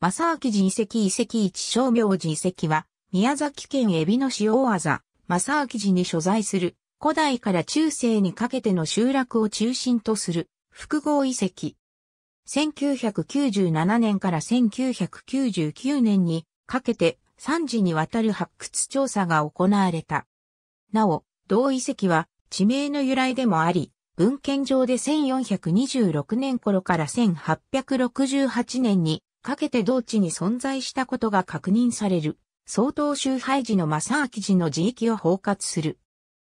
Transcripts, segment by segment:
正明寺遺跡遺跡一商業寺遺跡は、宮崎県海老野市大字、正明寺に所在する、古代から中世にかけての集落を中心とする、複合遺跡。1997年から1999年にかけて3次にわたる発掘調査が行われた。なお、同遺跡は地名の由来でもあり、文献上で1426年頃から1868年にかけて同地に存在したことが確認される。総統周廃寺の正明寺の地域を包括する。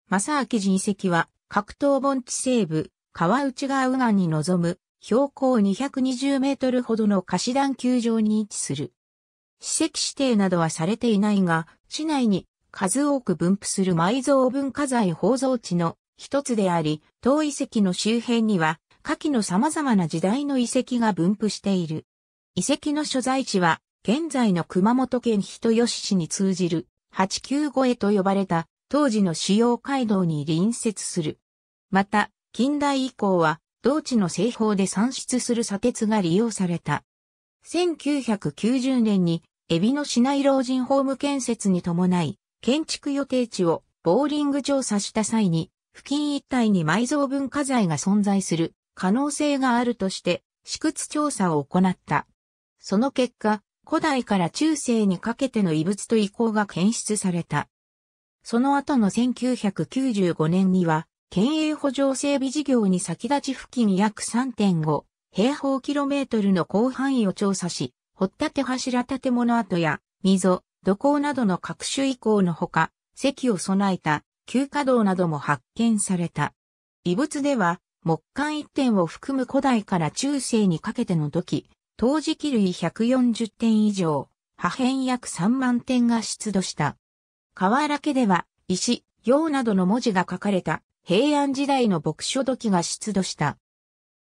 正明寺遺跡は、格闘盆地西部、川内川右岸に臨む、標高220メートルほどの貸し段球場に位置する。史跡指定などはされていないが、市内に数多く分布する埋蔵文化財宝蔵地の一つであり、当遺跡の周辺には、下記の様々な時代の遺跡が分布している。遺跡の所在地は、現在の熊本県人吉市に通じる、八九越へと呼ばれた、当時の主要街道に隣接する。また、近代以降は、同地の製法で産出する砂鉄が利用された。1990年に、エビの市内老人ホーム建設に伴い、建築予定地をボーリング調査した際に、付近一帯に埋蔵文化財が存在する可能性があるとして、試屈調査を行った。その結果、古代から中世にかけての遺物と遺構が検出された。その後の1995年には、県営補助整備事業に先立ち付近約3.5平方キロメートルの広範囲を調査し、掘立柱建物跡や溝、土工などの各種遺構のほか、石を備えた旧稼働なども発見された。遺物では、木管一点を含む古代から中世にかけての土器、陶磁器類140点以上、破片約3万点が出土した。河原家では、石、洋などの文字が書かれた平安時代の牧書土器が出土した。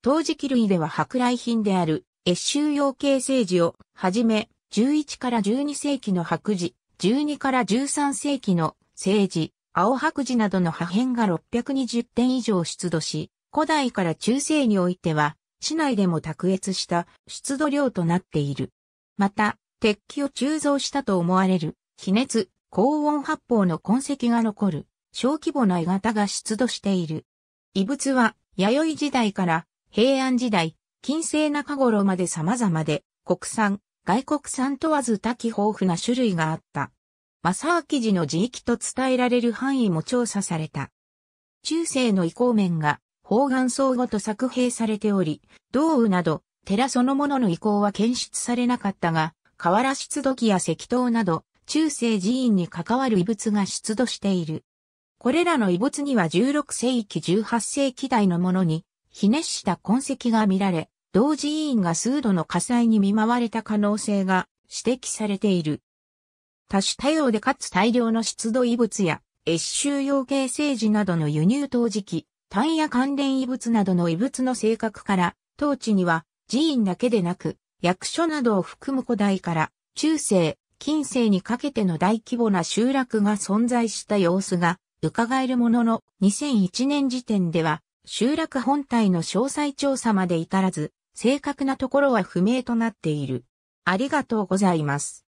陶磁器類では舶来品である越州洋形成児をはじめ、11から12世紀の白磁、12から13世紀の聖磁、青白磁などの破片が620点以上出土し、古代から中世においては市内でも卓越した出土量となっている。また、鉄器を鋳造したと思われる、非熱、高温発泡の痕跡が残る、小規模な鋳型が出土している。遺物は、弥生時代から平安時代、近世中頃まで様々で、国産、外国産問わず多岐豊富な種類があった。正明寺の地域と伝えられる範囲も調査された。中世の移行面が方眼相互と作兵されており、道雨など、寺そのものの遺構は検出されなかったが、河原出土器や石塔など、中世寺院に関わる遺物が出土している。これらの遺物には16世紀18世紀代のものに、ひねした痕跡が見られ、同寺院が数度の火災に見舞われた可能性が指摘されている。多種多様でかつ大量の出土遺物や、越州用形政治などの輸入陶磁器、炭や関連遺物などの遺物の性格から、当地には寺院だけでなく、役所などを含む古代から中世、近世にかけての大規模な集落が存在した様子が伺えるものの2001年時点では集落本体の詳細調査まで至らず正確なところは不明となっている。ありがとうございます。